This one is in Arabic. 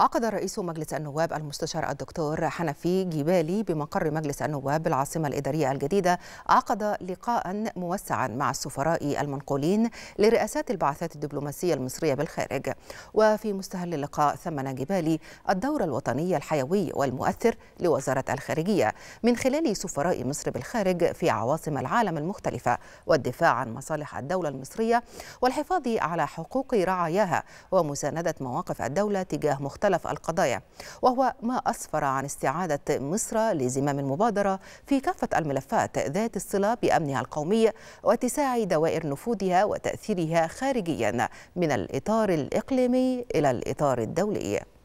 عقد رئيس مجلس النواب المستشار الدكتور حنفي جبالي بمقر مجلس النواب بالعاصمة الإدارية الجديدة عقد لقاء موسعا مع السفراء المنقولين لرئاسات البعثات الدبلوماسية المصرية بالخارج وفي مستهل اللقاء ثمن جبالي الدور الوطني الحيوي والمؤثر لوزارة الخارجية من خلال سفراء مصر بالخارج في عواصم العالم المختلفة والدفاع عن مصالح الدولة المصرية والحفاظ على حقوق رعاياها ومساندة مواقف الدولة تجاه مختلف مختلف القضايا وهو ما أسفر عن استعادة مصر لزمام المبادرة في كافة الملفات ذات الصلة بأمنها القومي واتساع دوائر نفوذها وتأثيرها خارجيا من الإطار الإقليمي إلى الإطار الدولي